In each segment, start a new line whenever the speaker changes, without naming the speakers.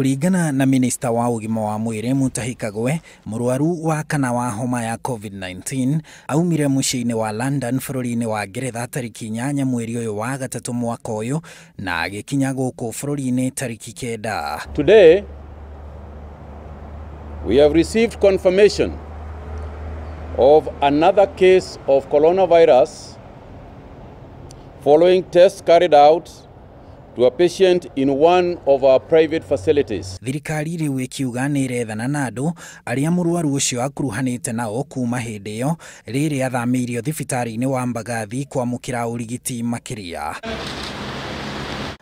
Kũringana na minista wa ugima wa mwĩrĩ Mutahi Kagwe, mũrwaru wa kana wa homa ya COVID-19 aumire mũciĩ-inĩ wa London bũrũri-inĩ wa Ngeretha tariki nyanya mweri ũyũ wa gatatũ mwaka ũyũ na agĩkinya gũkũ bũrũri-inĩ tariki kenda. Today
we have received confirmation of another case of coronavirus following tests carried out to a patient in one of our private facilities.
Thirikari rĩu ĩkiuga nĩ ĩrethana na andũ arĩa mũrwaru ũcio akuruhanĩte nao kuuma hĩndĩ ĩyo rĩrĩ athamĩirio thibitarĩ-inĩ wa Mbagathi kwamũkĩra ũrigiti makĩria.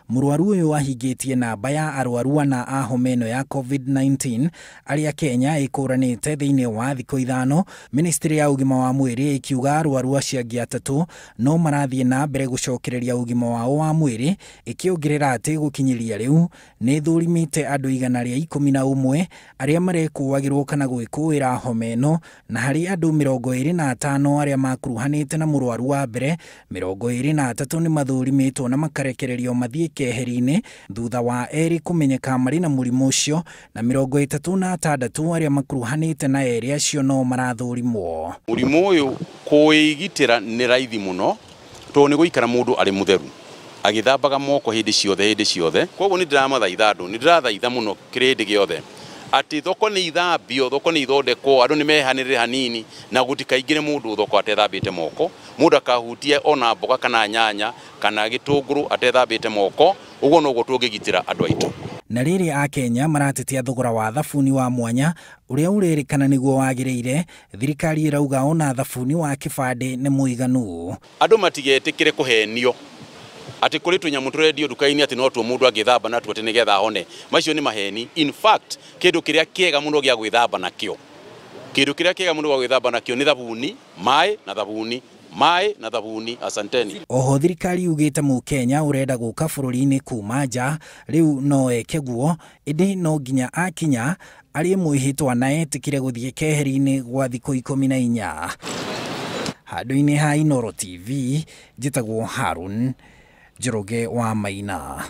Mũrwaru ũyũ wahingĩtie namba ya arwarua na a homa ya COVID-19 arĩa Kenya ĩkũranĩte thĩinĩ wa thikũ ithano, ministry ya ũgima wa mwĩrĩ ĩkiuga arwaru acio angĩ atatũ no marathiĩ na mbere gũcokereria ũgima wao wa mwĩrĩ, ĩkĩongerera atĩ gũkinyĩria rĩu nĩ ĩthũrimĩte andũ igana rĩa ikũmi na ũmwe arĩa marekũagĩrwo kana gwĩkũĩra homa ĩno na harĩ andũ mĩrongo ĩrĩ na atano arĩa makuruhanĩte na mũrwaru wa mbere, mĩrongo ĩrĩ na atatũ nĩ mathũrimĩtwo na makarekererio mathiĩ keherine inĩ thutha wa eri kũmenyeka marĩ na mũrimũ ũcio na mĩrongo ĩtatũ na atandatũ arĩa makuruhanĩte na erĩ acio no marathũrimwo
mũrimũ ũyũ kũĩgitĩra nĩ raithi mũno tondũ nĩ gũikara mũndũ arĩ mũtheru agĩthambaga moko hĩndĩ ciothe hĩndĩ ciothe koguo nĩ ndĩramathaitha andũ nĩ ndĩrathaitha mũno kĩrĩndĩ gĩothe ati thoko nä ithambio thoko nä ithondekwo andå nä mehanä hanini na gå tikaingä rä må ndå thoko atethambä te moko må ndå akahutie ona mboga kana nyanya kana gä tå ngå rå atethambä te moko å guo noguo tå ngä gitä ra andå aitå
na rĩrĩ akenya maratetia thogora wa thabuni wa mwanya ũrĩa ũrĩrĩkana niguo wagireire thirikari ĩrauga ona thabuni wa kĩbandĩ ni muiganu
andu matigetikire kuhenio ati kuri tunyamu turendio nduka-ini ati no tuo mundu angithamba natuo ati nigetha hone macio ni maheni in fact kindu kiria kiega mundu gia gwithamba nakio kindu kiria kiega mundu gwa gwithamba nakio ni thabuni mai na thabuni mai na thabuni asanteni
oho thirikari mu Kenya urenda guka bururi-ini kuma nja riu no ekeguo guo indi no nginya akinya ari mwihitwa na etikire guthie keheri-ini gwa thiku ikumi na inya handå-inä ha inoro tv njätagwo harun njoroge wa maina